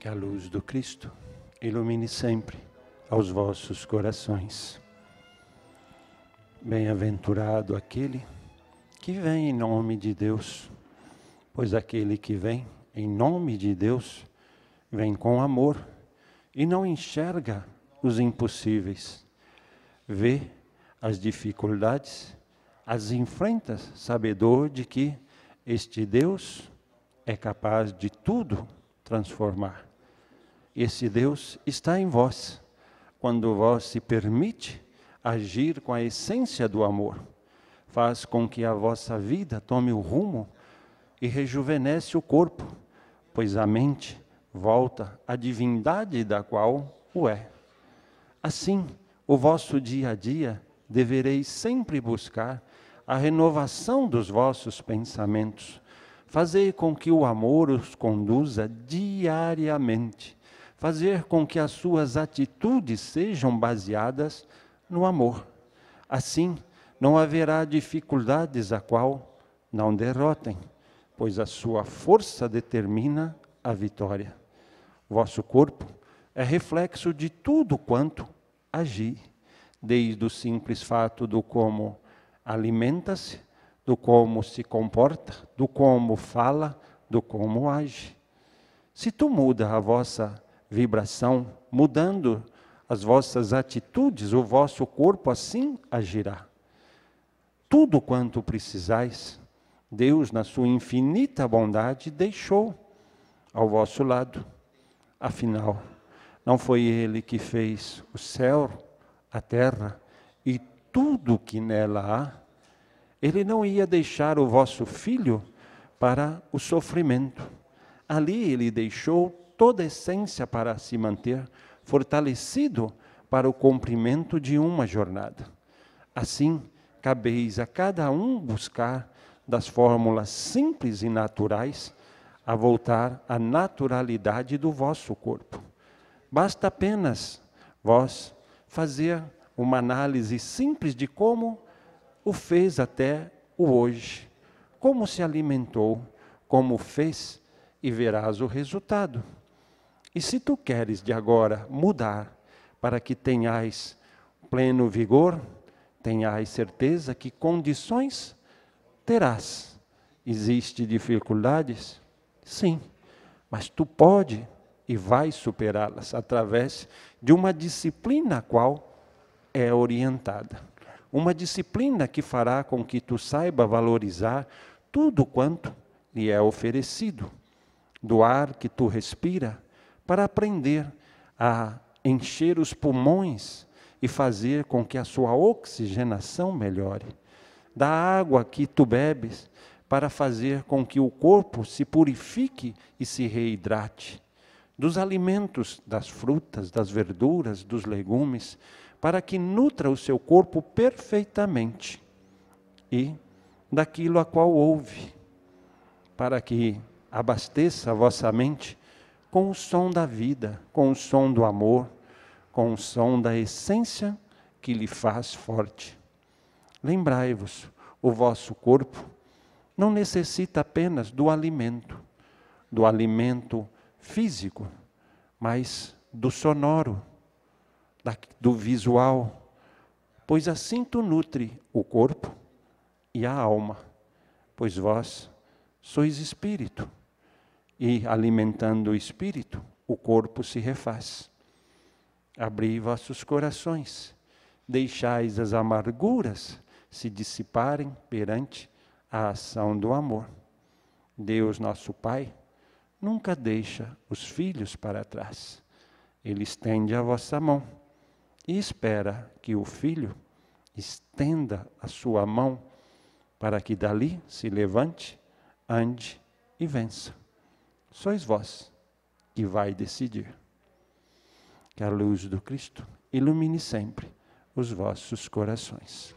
Que a luz do Cristo ilumine sempre aos vossos corações. Bem-aventurado aquele que vem em nome de Deus, pois aquele que vem em nome de Deus vem com amor e não enxerga os impossíveis, vê as dificuldades, as enfrenta, sabedor de que este Deus é capaz de tudo transformar esse Deus está em vós, quando vós se permite agir com a essência do amor. Faz com que a vossa vida tome o rumo e rejuvenesce o corpo, pois a mente volta à divindade da qual o é. Assim, o vosso dia a dia devereis sempre buscar a renovação dos vossos pensamentos. Fazei com que o amor os conduza diariamente fazer com que as suas atitudes sejam baseadas no amor. Assim, não haverá dificuldades a qual não derrotem, pois a sua força determina a vitória. Vosso corpo é reflexo de tudo quanto agi, desde o simples fato do como alimenta-se, do como se comporta, do como fala, do como age. Se tu muda a vossa vibração, mudando as vossas atitudes, o vosso corpo assim agirá. Tudo quanto precisais, Deus, na sua infinita bondade, deixou ao vosso lado. Afinal, não foi Ele que fez o céu, a terra e tudo que nela há? Ele não ia deixar o vosso filho para o sofrimento. Ali ele deixou toda a essência para se manter fortalecido para o cumprimento de uma jornada. Assim, cabeis a cada um buscar das fórmulas simples e naturais a voltar à naturalidade do vosso corpo. Basta apenas vós fazer uma análise simples de como o fez até o hoje, como se alimentou, como fez, e verás o resultado. E se tu queres de agora mudar, para que tenhais pleno vigor, tenhais certeza que condições terás. Existem dificuldades? Sim, mas tu pode e vais superá-las através de uma disciplina a qual é orientada. Uma disciplina que fará com que tu saiba valorizar tudo quanto lhe é oferecido, do ar que tu respira, para aprender a encher os pulmões e fazer com que a sua oxigenação melhore, da água que tu bebes, para fazer com que o corpo se purifique e se reidrate, dos alimentos, das frutas, das verduras, dos legumes, para que nutra o seu corpo perfeitamente, e daquilo a qual ouve, para que abasteça a vossa mente com o som da vida, com o som do amor, com o som da essência que lhe faz forte. Lembrai-vos, o vosso corpo não necessita apenas do alimento, do alimento físico, mas do sonoro, do visual, pois assim tu nutre o corpo e a alma, pois vós sois espírito e alimentando o espírito, o corpo se refaz. Abri vossos corações, deixais as amarguras se dissiparem perante a ação do amor. Deus, nosso Pai, nunca deixa os filhos para trás. Ele estende a vossa mão e espera que o filho estenda a sua mão para que dali se levante, ande e vença. Sois vós que vai decidir. Que a luz do Cristo ilumine sempre os vossos corações.